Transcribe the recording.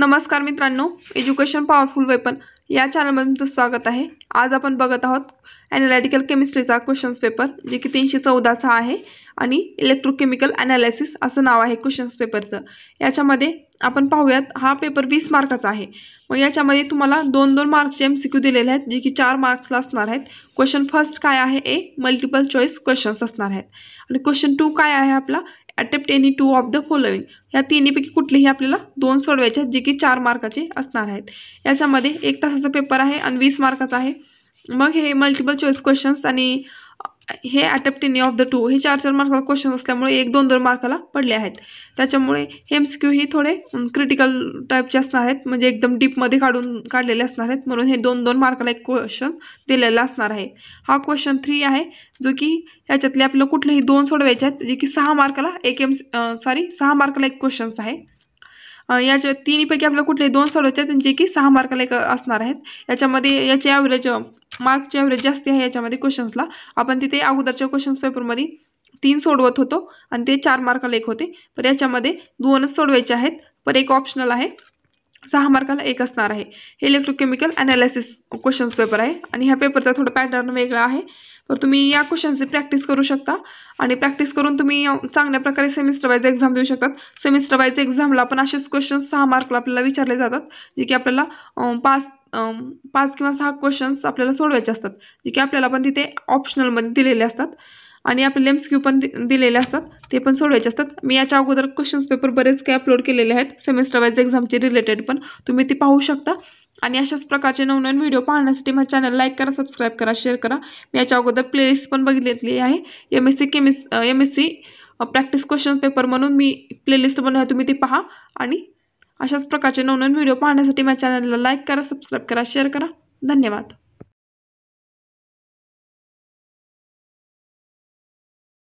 नमस्कार मित्रांनो education powerful weapon या चॅनलमध्ये तुमचं स्वागत आहे आज आपण बघत आहोत ॲनालॅटिकल केमिस्ट्रीचा क्वेश्चन्स पेपर जे की तीनशे चौदाचा आहे आणि इलेक्ट्रोकेमिकल ॲनालिसिस असं नाव आहे क्वेश्चन्स पेपरचं याच्यामध्ये आपण पाहूयात हा पेपर वीस मार्काचा आहे मग याच्यामध्ये तुम्हाला दोन दोन मार्क्सचे एम सी क्यू दिलेले आहेत जे की चार मार्क्सला असणार आहेत क्वेश्चन फर्स्ट काय आहे ए मल्टिपल चॉईस क्वेश्चन्स असणार आहेत आणि क्वेश्चन टू काय आहे आपला attempt any two of the following या तिन्हीपैकी कुठलेही आपल्याला दोन सोडवायचे आहेत जे की चार मार्काचे असणार आहेत याच्यामध्ये एक तासाचा पेपर आहे आणि वीस मार्काचा आहे मग हे मल्टिपल चॉईस क्वेश्चन्स आणि हे अटॅप्टिनी ऑफ द टू हे चार चार मार्काला क्वेश्चन असल्यामुळे एक दोन दोन मार्काला पडले आहेत त्याच्यामुळे क्यू ही थोडे क्रिटिकल टाईपचे असणार आहेत म्हणजे एकदम डीपमध्ये काढून काढलेले असणार आहेत म्हणून हे दोन दोन मार्काला एक क्वेश्चन दिलेला असणार आहे हा क्वेश्चन थ्री आहे जो की याच्यातले आपल्याला कुठलेही दोन सोडवायचे आहेत जे की सहा मार्काला एक एम सॉरी सहा मार्काला एक क्वेश्चन्स आहे याच्या तिन्हीपैकी आपल्या कुठले दोन सोडवायचे आहेत जे की सहा मार्काला एक असणार आहेत याच्यामध्ये याचे ॲव्हरेज मार्कचे ॲव्हरेज जास्त आहे याच्यामध्ये क्वेश्चन्सला आपण तिथे अगोदरच्या क्वेश्चन्स पेपरमध्ये तीन सोडवत होतो आणि ते चार मार्काला एक होते पर याच्यामध्ये दोनच सोडवायचे आहेत पर एक ऑप्शनल आहे सहा मार्काला एक असणार आहे हे इलेक्ट्रोकेमिकल अनालिसिस क्वेश्चन्स पेपर आहे आणि ह्या पेपरचा थोडं पॅटर्न वेगळा आहे तर तुम्ही या क्वेश्चन्सची प्रॅक्टिस करू शकता आणि प्रॅक्टिस करून तुम्ही चांगल्या प्रकारे सेमिस्टर वाईज एक्झाम देऊ शकतात सेमिस्टर वाईज एक्झामला पण असेच क्वेश्चन्स सहा मार्कला आपल्याला विचारले जातात जे की आपल्याला पाच पाच किंवा सहा क्वेश्चन्स आपल्याला सोडवायचे असतात जे की आपल्याला पण तिथे ऑप्शनलमध्ये दिलेले असतात आणि आपले एम्स क्यू पण दिलेले असतात ते पण सोडवायचे असतात मी याच्या अगोदर क्वेश्चन्स पेपर बरेच काही अपलोड केलेले आहेत सेमेस्टर वाईज एक्झामचे रिलेटेड पण तुम्ही ती पाहू शकता आणि अशाच प्रकारचे नवनवीन व्हिडिओ पाहण्यासाठी माझ्या चॅनल लाईक करा सबस्क्राईब करा शेअर करा मी याच्या अगोदर प्लेलिस्ट पण बघितलेली आहे एम एस सी केमिस M S C practice question paper म्हणून मी प्लेलिस्ट बनवा तुम्ही ती पहा आणि अशाच प्रकारचे नवनवीन व्हिडिओ पाहण्यासाठी माझ्या चॅनलला लाईक करा सबस्क्राईब करा शेअर करा धन्यवाद